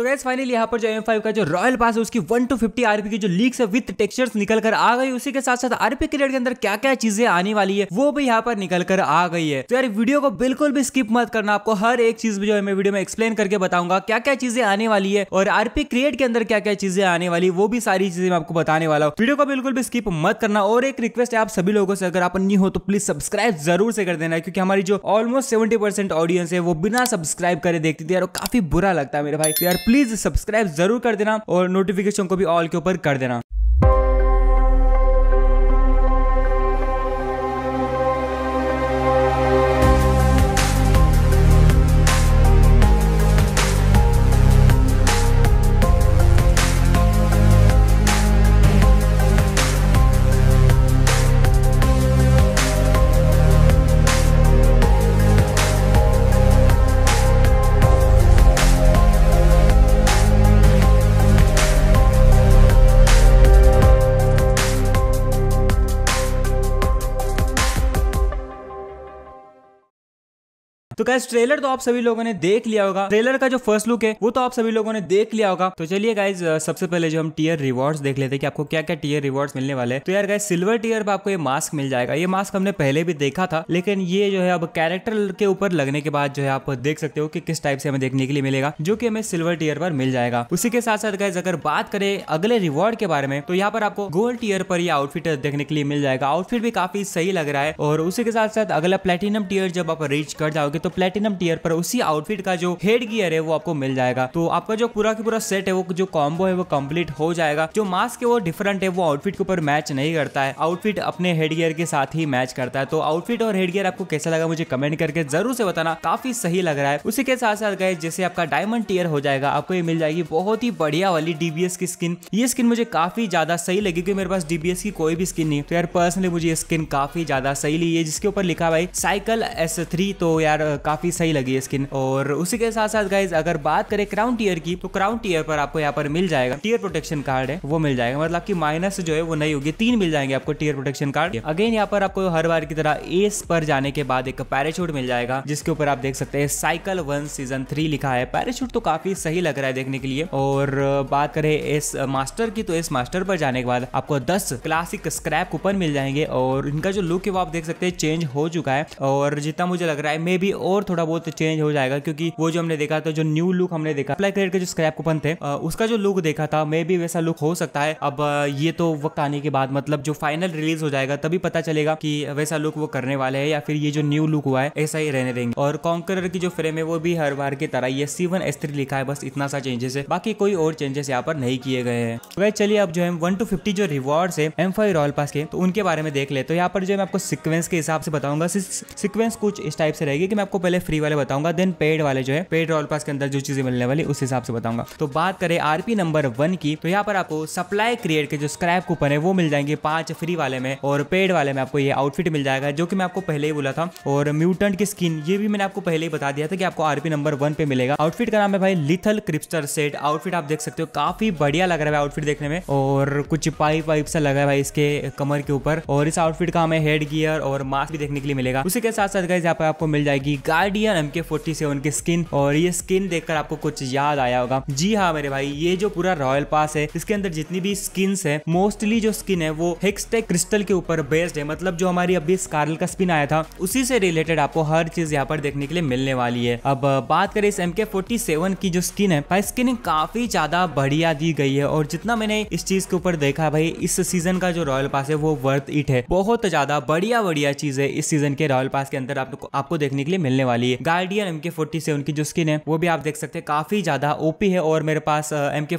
तो gas finally यहाँ पर जो एम फाइव का जो रॉयल पास है उसकी वन टू फिफ्टी आरपी की जो लीक्स है विथ टेक्सचर्स निकल कर आ गई उसी के साथ साथ आरपी क्रिएट के अंदर क्या क्या चीजें आने वाली है वो भी यहाँ पर निकल कर आ गई है तो यार वीडियो को बिल्कुल भी स्किप मत करना आपको हर एक चीज जो है मैं वीडियो में एक्सप्लेन करके बताऊंगा क्या क्या चीजें आने वाली है और आरपी क्रिएट के अंदर क्या क्या चीजें आने वाली वो भी सारी चीजें मैं आपको बताने वाला हूँ वीडियो को बिल्कुल भी स्किप मत करना और एक रिक्वेस्ट है आप सभी लोगों से अगर आप नहीं हो तो प्लीज सब्सक्राइब जरूर से कर देना क्योंकि हमारी जो ऑलमोस्ट सेवेंटी ऑडियंस है वो बिना सब्सक्राइब करे देखती थी यार काफी बुरा लगता है मेरे भाई तो यार प्लीज सब्सक्राइब जरूर कर देना और नोटिफिकेशन को भी ऑल के ऊपर कर देना तो गैस ट्रेलर तो आप सभी लोगों ने देख लिया होगा ट्रेलर का जो फर्स्ट लुक है वो तो आप सभी लोगों ने देख लिया होगा तो चलिए गाइज सबसे पहले जो हम टीयर रिवॉर्ड्स देख लेते हैं कि आपको क्या क्या टीयर रिवॉर्ड्स मिलने वाले हैं तो यार गाइज सिल्वर टीयर पर आपको ये मास्क मिल जाएगा ये मास्क हमने पहले भी देखा था लेकिन ये जो है अब कैरेक्टर के ऊपर लगने के बाद जो है आप देख सकते हो कि किस टाइप से हमें देखने के लिए मिलेगा जो कि हमें सिल्वर टीयर पर मिल जाएगा उसी के साथ साथ गाइज अगर बात करें अगले रिवॉर्ड के बारे में तो यहाँ पर आपको गोल्ड टीयर पर ये आउटफिट देखने के लिए मिल जाएगा आउटफिट भी काफी सही लग रहा है और उसी के साथ साथ अगला प्लेटिनम टीयर जब आप रीच कर जाओगे तो प्लेटिनम तो टीयर पर उसी आउटफिट का जो हेड गियर है वो आपको मिल जाएगा तो आपका जो पूरा का पूरा सेट है वो जो कॉम्बो है वो कम्प्लीट हो जाएगा जो मास्क है वो डिफरेंट है वो आउटफिट के ऊपर मैच नहीं करता है आउटफिट अपने हेड गियर के साथ ही मैच करता है तो आउटफिट और हेड गियर आपको कैसा लगा मुझे कमेंट करके जरूर से बताना काफी सही लग रहा है उसी के साथ साथ गए जैसे आपका डायमंड टीयर हो जाएगा आपको ये मिल जाएगी बहुत ही बढ़िया वाली डीबीएस की स्किन ये स्किन मुझे काफी ज्यादा सही लगी क्योंकि मेरे पास डीबीएस की कोई भी स्किन नहीं तो यार पर्सनली मुझे ये स्किन काफी ज्यादा सही ली है जिसके ऊपर लिखा भाई साइकिल एस तो यार काफ़ी सही लगी है स्किन और उसी के साथ साथ गाइज अगर बात करें क्राउन टीयर की तो क्राउन टीयर पर आपको यहाँ पर मिल जाएगा टीयर प्रोटेक्शन कार्ड है वो मिल जाएगा मतलब की माइनस जो है वो नहीं होगी तीन मिल जाएंगे आपको टीयर प्रोटेक्शन कार्ड अगेन यहाँ पर आपको हर बार की तरह एस पर जाने के बाद एक पैराशूट मिल जाएगा जिसके ऊपर आप देख सकते हैं साइकिल वन सीजन थ्री लिखा है पैराशूट तो काफी सही लग रहा है देखने के लिए और बात करें एस मास्टर की तो एस मास्टर पर जाने के बाद आपको दस क्लासिक स्क्रैप कूपन मिल जाएंगे और इनका जो लुक है वो आप देख सकते हैं चेंज हो चुका है और जितना मुझे लग रहा है मे बी और थोड़ा बहुत चेंज हो जाएगा क्योंकि वो जो हमने देखा था जो न्यू लुक हमने देखा अप्लाई करेट के जो स्क्रैप कूपन थे उसका जो लुक देखा था मे भी वैसा लुक हो सकता है अब ये तो वक्त आने के बाद मतलब जो फाइनल रिलीज हो जाएगा तभी पता चलेगा कि वैसा लुक वो करने वाले है या फिर ये जो न्यू लुक हुआ है ऐसा ही रहने देंगे और कॉन्करर की जो फ्रेम है वो भी हर बार की तरह ये सी वन लिखा है बस इतना सा चेंजेस है बाकी कोई और चेंजेस यहाँ पर नहीं किए गए हैं तो वह चलिए अब जो है वन टू फिफ्टी जो रिवॉर्ड है एम फाइव रॉयल पास के तो उनके बारे में देख ले तो यहाँ पर जो मैं आपको सिक्वेंस के हिसाब से बताऊंगा सिक्वेंस कुछ इस टाइप से रहेगी कि मैं आपको पहले फ्री वाले बताऊंगा देन पेड वाले जो है पेड रॉल पास के अंदर जो चीजें मिलने वाली उस हिसाब से बताऊंगा तो बात करें आरपी नंबर वन की तो यहाँ पर आपको सप्लाई क्रिएट के जो स्क्रैप कूपन है वो मिल जाएंगे पांच फ्री वाले में और पेड वाले में आपको ये आउटफिट मिल जाएगा जो कि मैं आपको पहले ही बोला था और म्यूटेंट की स्किन ये भी मैंने आपको पहले ही बता दिया था कि आपको आरपी नंबर वन पे मिलेगा आउटफिट का नाम है भाई लिथल क्रिप्स्टर सेट आउटफिट आप देख सकते हो काफी बढ़िया लग रहा है आउटफिट देखने में और कुछ पाइप वाइप सा लगा है भाई इसके कमर के ऊपर और इस आउटफिट का हमें हेड गियर और मास्क भी देखने के लिए मिलेगा उसी के साथ साथ गाइज यहाँ पर आपको मिल जाएगी guardian M K forty seven की स्किन और ये स्किन देखकर आपको कुछ याद आया होगा जी हाँ मेरे भाई ये जो पूरा रॉयल पास है इसके अंदर जितनी भी स्किन है मोस्टली जो स्किन है वो हेक्सटेक क्रिस्टल के ऊपर बेस्ड है मतलब जो हमारी अभी स्कारल का स्पिन आया था उसी से रिलेटेड आपको हर चीज यहाँ पर देखने के लिए मिलने वाली है अब बात करें इस एम के फोर्टी सेवन की जो स्किन है भाई स्किन काफी ज्यादा बढ़िया दी गई है और जितना मैंने इस चीज के ऊपर देखा भाई इस सीजन का जो रॉयल पास है वो वर्थ इट है बहुत ज्यादा बढ़िया बढ़िया चीज है इस सीजन के रॉयल पास के अंदर आपको आपको देखने के लिए मिलने मिलने वाली है गार्डियन एम के की जो स्किन है वो भी आप देख सकते हैं काफी ज्यादा ओपी है और मेरे पास एम के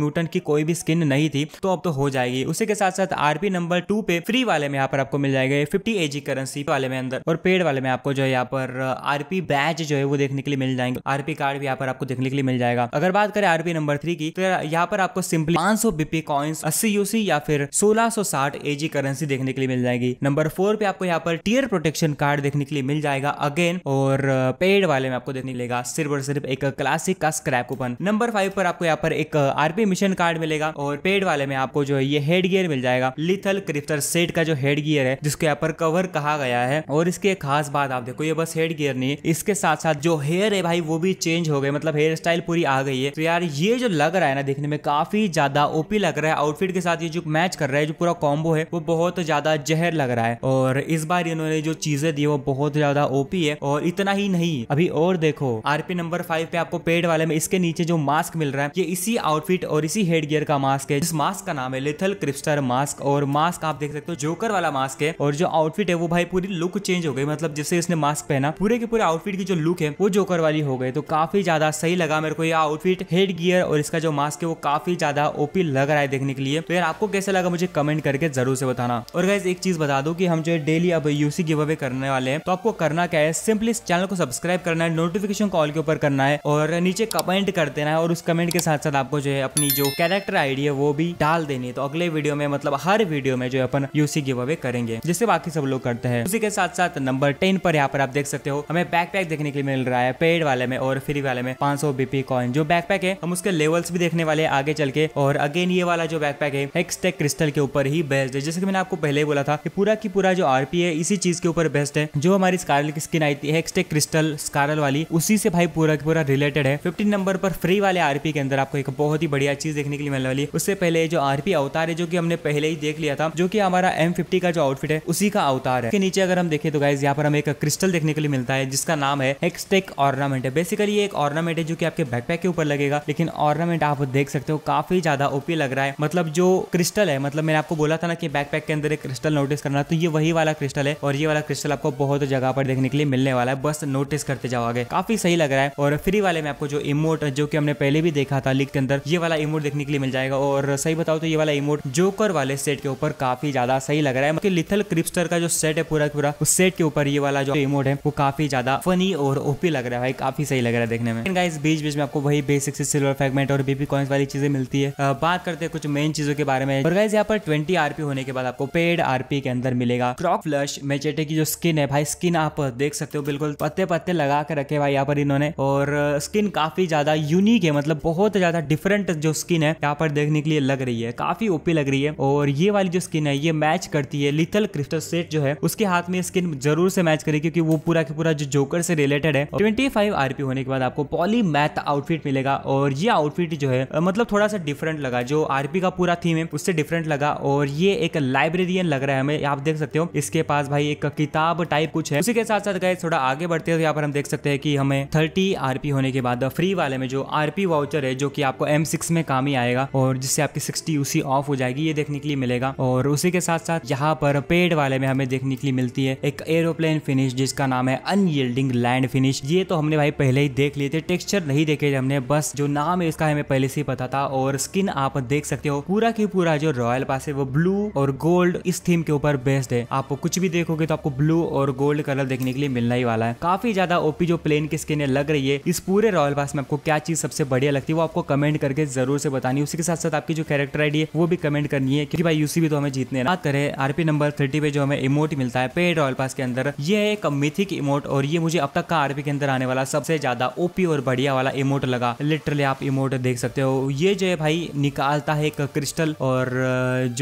म्यूटेंट की कोई भी स्किन नहीं थी तो अब तो हो जाएगी उसी के साथ साथ आरपी नंबर टू पे फ्री वाले में यहाँ पर आपको मिल जाएगा फिफ्टी एजी करेंसी वाले में अंदर और पेड वाले में आपको जो है यहाँ पर आरपी बैच जो है वो देखने के लिए मिल जाएंगे आरपी कार्ड भी यहाँ पर आपको देखने के लिए मिल जाएगा अगर बात करें आरपी नंबर थ्री की तो यहाँ पर आपको सिंपली पांच सौ बीपी कॉइन्स अस्सी यूसी या फिर सोलह सौ साठ एजी करेंसी देखने के लिए मिल जाएगी नंबर फोर पे आपको यहाँ पर टीयर प्रोटेक्शन कार्ड देखने के लिए मिल जाएगा अगेन और पेड वाले में आपको देखने मिलेगा सिर्फ और सिर्फ एक क्लासिक का स्क्रैप कूपन नंबर फाइव पर आपको यहाँ पर एक आरपी मिशन कार्ड मिलेगा और पेड वाले में आपको जो है ये हेड गियर मिल जाएगा लिथल क्रिप्टर सेट का जो हेड गियर है जिसको यहाँ पर कवर कहा गया है और इसके खास बात आप देखो ये बस हेड गियर नहीं है इसके साथ साथ जो हेयर है भाई वो भी चेंज हो गए मतलब हेयर स्टाइल पूरी आ गई है तो यार ये जो लग रहा है ना देखने में काफी ज्यादा ओपी लग रहा है आउटफिट के साथ ये जो मैच कर रहा है जो पूरा कॉम्बो है वो बहुत ज्यादा जहर लग रहा है और इस बार इन्होंने जो चीजें दी वो बहुत ज्यादा ओपी है और और इतना ही नहीं अभी और देखो आरपी नंबर फाइव पे आपको पेड वाले में इसके नीचे जो मास्क मिल रहा है ये इसी आउटफिट और इसी हेड गियर का मास्क है जिस मास्क का नाम है लिथल क्रिप्टर मास्क और मास्क आप देख सकते हो जोकर वाला मास्क है और जो आउटफिट है वो भाई पूरी लुक चेंज हो गई मतलब जैसे इसने मास्क पहना पूरे के पूरे आउटफिट की जो लुक है वो जोकर वाली हो गई तो काफी ज्यादा सही लगा मेरे को ये आउटफिट हेड गियर और इसका जो मास्क है वो काफी ज्यादा ओपी लग रहा है देखने के लिए तो यार आपको कैसे लगा मुझे कमेंट करके जरूर से बताना और गैस एक चीज बता दो कि हम जो है डेली अब यूसी गिव अवे करने वाले हैं तो आपको करना क्या है सिंपली प्लीज चैनल को सब्सक्राइब करना है नोटिफिकेशन कॉल के ऊपर करना है और नीचे कमेंट कर देना है और उस कमेंट के साथ साथ आपको जो है अपनी जो कैरेक्टर आईडी है वो भी डाल देनी है तो अगले वीडियो में मतलब हर वीडियो में जो है अपन यूसी गिव अवे करेंगे जिससे बाकी सब लोग करते हैं उसी के साथ साथ नंबर टेन पर यहाँ पर आप देख सकते हो हमें बैकपैक देखने के लिए मिल रहा है पेड वाले में और फ्री वाले में पांच सौ बीपी कॉइन जो बैकपैक है हम उसके लेवल्स भी देखने वाले आगे चल के और अगेन ये वाला जो बैकपैक है एक्सटेक क्रिस्टल के ऊपर ही बेस्ट है जैसे कि मैंने आपको पहले बोला था कि पूरा की पूरा जो आरपी है इसी चीज के ऊपर बेस्ट है जो हमारी स्कारल की स्किन आई थी एक्सटेक क्रिस्टल स्कारल वाली उसी से भाई पूरा पूरा रिलेटेड है फिफ्टीन नंबर पर फ्री वाले आरपी के अंदर आपको एक बहुत ही बढ़िया चीज देखने के लिए मिलने वाली उससे पहले जो आरपी अवतार है जो की हमने पहले ही देख लिया था जो की हमारा एम फिफ्टी का जो आउटफिट है उसी का अवतार है नीचे अगर हम देखें तो गाइज यहाँ पर हमें एक क्रिस्टल देखने के लिए मिलता है जिसका नाम है एक्सटेक ऑर्नामेंट है बेसिकली एक ऑर्नामेंट है जो की आपके बैकपैक के ऊपर लगेगा लेकिन ऑर्नामेंट आप देख सकते हो काफी ज्यादा ओपी लग रहा है मतलब जो क्रिस्टल है मतलब मैंने आपको बोला था ना कि बैकपैक के अंदर एक क्रिस्टल नोटिस करना तो ये वही वाला क्रिस्टल है और ये वाला क्रिस्टल आपको बहुत जगह पर देखने के लिए मिलने वाला वाला है बस नोटिस करते जाओ आगे काफी सही लग रहा है और फ्री वाले में आपको जो इमोट जो कि हमने पहले भी देखा था लिख के अंदर ये वाला इमोट देखने के लिए मिल जाएगा और सही बताओ तो ये वाला इमोट जोकर वाले सेट के ऊपर काफी ज्यादा सही लग रहा है मतलब लिथल क्रिप्टर का जो सेट है पूरा पूरा उस सेट के ऊपर ये वाला जो इमोट है वो काफी ज्यादा फनी और ओपी लग रहा है भाई काफी सही लग रहा है देखने में गाइस बीच बीच में आपको वही बेसिक से सिल्वर फ्रेगमेंट और बीपी कॉइन्स वाली चीजें मिलती है आ, बात करते हैं कुछ मेन चीजों के बारे में और गाइज यहाँ पर ट्वेंटी आरपी होने के बाद आपको पेड आरपी के अंदर मिलेगा क्रॉप फ्लश मेचेटे की जो स्किन है भाई स्किन आप देख सकते हो बिल्कुल पत्ते पत्ते लगा के रखे भाई यहाँ पर इन्होंने और स्किन काफी ज्यादा यूनिक है मतलब बहुत ज्यादा डिफरेंट जो स्किन है यहाँ पर देखने के लिए लग रही है काफी ओपी लग रही है और ये वाली जो स्किन है ये मैच करती है लिथल क्रिस्टल सेट जो है उसके हाथ में स्किन जरूर से मैच करेगी क्योंकि वो पूरा के पूरा जो जोकर से रिलेटेड है ट्वेंटी फाइव आरपी होने के बाद आपको पॉली मैथ आउटफिट मिलेगा और ये आउटफिट जो है मतलब थोड़ा सा डिफरेंट लगा जो आरपी का पूरा थीम है उससे डिफरेंट लगा और ये एक लाइब्रेरियन लग रहा है हमें आप देख सकते हो इसके पास भाई एक किताब टाइप कुछ है उसी के साथ साथ गए थोड़ा आगे बढ़ते हैं तो यहाँ पर हम देख सकते हैं कि हमें थर्टी आरपी होने के बाद फ्री वाले में जो आरपी वाउचर है जो की आपको एम सिक्स में काम ही आएगा और जिससे आपकी सिक्सटी उसी ऑफ हो जाएगी ये देखने के लिए मिलेगा और उसी के साथ साथ यहाँ पर पेड वाले में हमें देखने के लिए मिलती है एक एरोप्लेन फिनिश जिसका नाम है अनयील्डिंग लैंड फिनिश ये तो हमने भाई पहले ही देख लिए थे टेक्सचर नहीं देखे थे हमने बस जो नाम है इसका हमें पहले से ही पता था और स्किन आप देख सकते हो पूरा की पूरा जो रॉयल पास है वो ब्लू और गोल्ड इस थीम के ऊपर बेस्ड है आप कुछ भी देखोगे तो आपको ब्लू और गोल्ड कलर देखने के लिए मिलना ही वाला वाला है काफी ज्यादा ओपी जो प्लेन की स्किन लग रही है इस पूरे रॉयल पास में आपको क्या चीज सबसे बढ़िया लगती है वो आपको कमेंट करके जरूर से बतानी उसी के साथ साथ आपकी जो कैरेक्टर आईडी है वो भी कमेंट करनी है क्योंकि भाई भी तो हमें जीतने बात करें आरपी नंबर थर्टी पे जो हमें इमोट मिलता है पेड रॉयल पास के अंदर ये है एक मिथिक इमोट और ये मुझे अब तक का आरपी के अंदर आने वाला सबसे ज्यादा ओपी और बढ़िया वाला इमोट लगा लिटरली आप इमोट देख सकते हो ये जो है भाई निकालता है एक क्रिस्टल और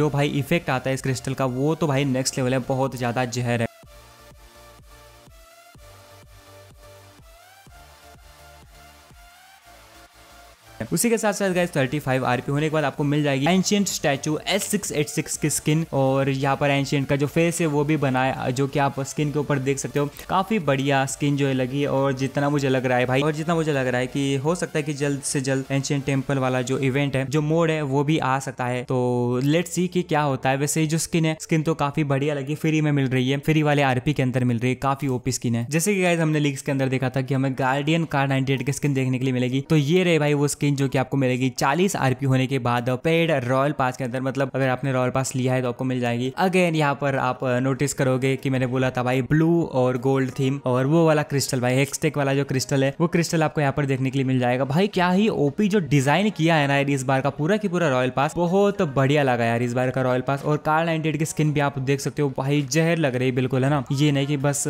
जो भाई इफेक्ट आता है इस क्रिस्टल का वो तो भाई नेक्स्ट लेवल है बहुत ज्यादा जहर है उसी के साथ साथ गाइस थर्टी फाइव आरपी होने के बाद आपको मिल जाएगी ancient statue S six eight six की स्किन और यहाँ पर एंशियंट का जो फेस है वो भी बनाया जो कि आप स्किन के ऊपर देख सकते हो काफी बढ़िया स्किन जो है लगी और जितना मुझे लग रहा है भाई और जितना मुझे लग रहा है कि हो सकता है कि जल्द से जल्द एंशियंट टेम्पल वाला जो इवेंट है जो मोड है वो भी आ सकता है तो लेट सी की क्या होता है वैसे जो स्किन है स्किन तो काफी बढ़िया लगी फ्री में मिल रही है फ्री वाले आरपी के अंदर मिल रही है काफी ओपी स्किन है जैसे कि गाइज हमने लीग्स के अंदर देखा था कि हमें गार्डियन कार 98 की स्किन देखने के लिए मिलेगी तो ये रहे भाई वो स्किन जो कि आपको मिलेगी चालीस आरपी होने के बाद पेड रॉयल पास के अंदर मतलब अगर आपने रॉयल पास लिया है तो आपको मिल जाएगी अगेन यहाँ पर आप नोटिस uh, करोगे कि मैंने बोला था भाई ब्लू और गोल्ड थीम और वो वाला क्रिस्टल भाई हेक्सटेक वाला जो क्रिस्टल है वो क्रिस्टल आपको यहाँ पर देखने के लिए मिल जाएगा भाई क्या ही ओपी जो डिजाइन किया है ना यार इस बार का पूरा की पूरा रॉयल पास बहुत बढ़िया लगा यार इस बार का रॉयल पास और कार नाइनटेड की स्किन भी आप देख सकते हो भाई जहर लग रही बिल्कुल है ना ये नहीं की बस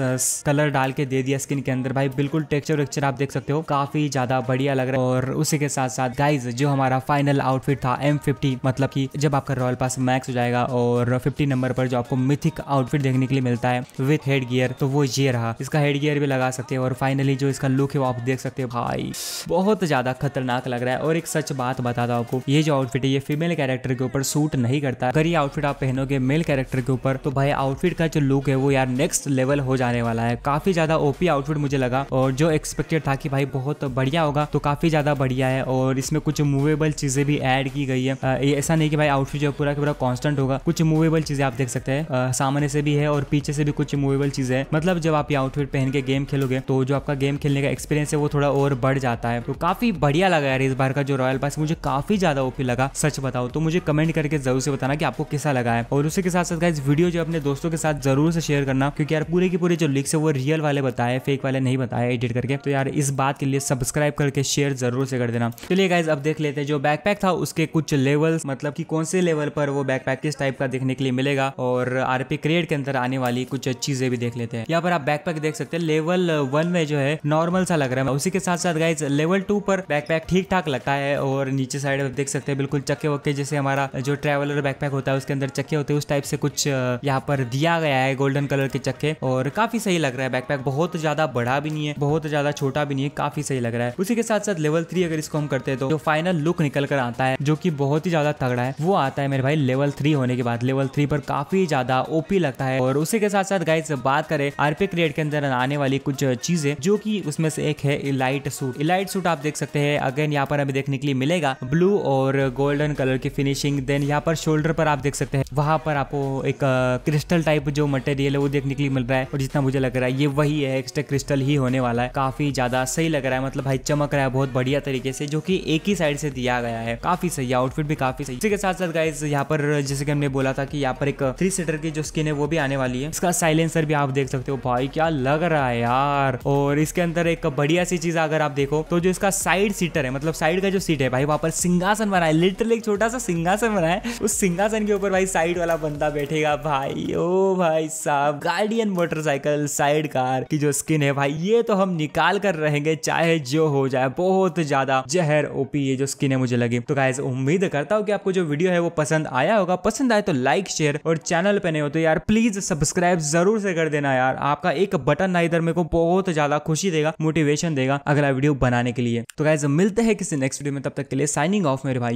कलर uh, डाल के दे दिया स्किन के अंदर भाई बिल्कुल टेक्चर वेक्चर आप देख सकते हो काफी ज्यादा बढ़िया लग रहा है और उसी के साथ साथ गाइज जो हमारा फाइनल आउटफिट था एम मतलब की जब आपका रॉयल पास मैक्स हो जाएगा और फिफ्टी नंबर पर जो आपको मिथिक आउटफिट देखने के लिए मिलता है विथ हेड गियर तो वो ये रहा इसका हेड गियर भी लगा सकते हैं और फाइनली जो इसका लुक है वो आप देख सकते हैं भाई बहुत ज्यादा खतरनाक लग रहा है और एक सच बात बता दो आपको ये जो आउटफिट है ये फीमेल कैरेक्टर के ऊपर सूट नहीं करता अगर ये आउटफिट आप पहनोगे मेल कैरेक्टर के ऊपर तो भाई आउटफिट का जो लुक है वो यार नेक्स्ट लेवल हो जाने वाला है काफी ज्यादा ओपी आउटफिट मुझे लगा और जो एक्सपेक्टेड था कि भाई बहुत बढ़िया होगा तो काफी ज्यादा बढ़िया है और और इसमें कुछ मूवेबल चीज़ें भी ऐड की गई है ऐसा नहीं कि भाई आउटफिट जो पूरा पूरा कॉन्स्टेंट होगा कुछ मूवेबल चीज़ें आप देख सकते हैं सामने से भी है और पीछे से भी कुछ मूवेबल चीज़ें है मतलब जब आप ये आउटफिट पहन के गेम खेलोगे तो जो आपका गेम खेलने का एक्सपीरियंस है वो थोड़ा और बढ़ जाता है तो काफ़ी बढ़िया लगा यार इस बार का जो रॉयल पास मुझे काफ़ी ज़्यादा ओपी लगा सच बताओ तो मुझे कमेंट करके जरूर से बताना कि आपको कैसा लगा है और उसी के साथ साथ इस वीडियो जो अपने दोस्तों के साथ जरूर से शेयर करना क्योंकि यार पूरे की पूरे जो लिख्स है वो रियल वाले बताए फेक वाले नहीं बताए एडिट करके तो यार इस बात के लिए सब्सक्राइब करके शेयर जरूर से कर देना चलिए तो गाइज अब देख लेते हैं जो बैकपैक था उसके कुछ लेवल्स मतलब कि कौन से लेवल पर वो बैकपैक किस टाइप का देखने के लिए मिलेगा और आरपी क्रिएट के अंदर आने वाली कुछ चीजें भी देख लेते हैं यहाँ पर आप बैकपैक देख सकते हैं लेवल वन में जो है नॉर्मल सा लग रहा है उसी के साथ साथ गाइज लेवल टू पर बैकपैक ठीक ठाक लगता है और नीचे साइड देख सकते हैं बिल्कुल चक्के वक्के जैसे हमारा जो ट्रेवलर बैकपैक होता है उसके अंदर चक्के होते हैं उस टाइप से कुछ यहाँ पर दिया गया है गोल्डन कलर के चक्के और काफी सही लग रहा है बैकपैक बहुत ज्यादा बड़ा भी नहीं है बहुत ज्यादा छोटा भी नहीं है काफी सही लग रहा है उसी के साथ साथ लेवल थ्री अगर इसको हम कर करते तो जो फाइनल लुक निकल कर आता है जो की बहुत ही ज्यादा तगड़ा है वो आता है मेरे भाई लेवल थ्री होने के बाद लेवल थ्री पर काफी ज्यादा ओपी लगता है और उसी के साथ साथ गाइस बात करें आरपी क्रिएट के अंदर आने वाली कुछ चीजें जो की उसमें से एक है इलाइट सूट इलाइट सूट आप देख सकते हैं अगेन यहाँ पर हमें देखने के लिए मिलेगा ब्लू और गोल्डन कलर की फिनिशिंग देन यहाँ पर शोल्डर पर आप देख सकते हैं वहां पर आपको एक क्रिस्टल टाइप जो मटेरियल है वो देखने के लिए मिल रहा है और जितना मुझे लग रहा है ये वही है एक्स्ट्रा क्रिस्टल ही होने वाला है काफी ज्यादा सही लग रहा है मतलब भाई चमक रहा है बहुत बढ़िया तरीके से जो कि कि एक ही साइड से दिया गया है काफी सही आउटफिट भी काफी सही इसी के साथ साथ गाइज यहाँ पर जैसे कि हमने बोला था कि यहाँ पर एक थ्री सीटर की जो स्किन है वो भी आने वाली है इसका साइलेंसर भी आप देख सकते हो भाई क्या लग रहा है यार और इसके अंदर एक बढ़िया सी चीज अगर आप देखो तो जो इसका साइड सीटर है मतलब साइड का जो सीट है भाई वहां पर सिंहासन बना है लिटरली एक छोटा सा सिंहासन बना है उस सिंहासन के ऊपर भाई साइड वाला बंदा बैठेगा भाई ओ भाई साहब गार्डियन मोटरसाइकिल साइड कार की जो स्किन है भाई ये तो हम निकाल कर रहेंगे चाहे जो हो जाए बहुत ज्यादा जहर खैर ओपी ये जो स्किन है मुझे लगी तो गाइज उम्मीद करता हूँ कि आपको जो वीडियो है वो पसंद आया होगा पसंद आए तो लाइक शेयर और चैनल पे नहीं हो तो यार प्लीज सब्सक्राइब जरूर से कर देना यार आपका एक बटन ना इधर मेरे को बहुत ज्यादा खुशी देगा मोटिवेशन देगा अगला वीडियो बनाने के लिए तो गाइज मिलते हैं किसी नेक्स्ट वीडियो में तब तक के लिए साइनिंग ऑफ मेरे भाई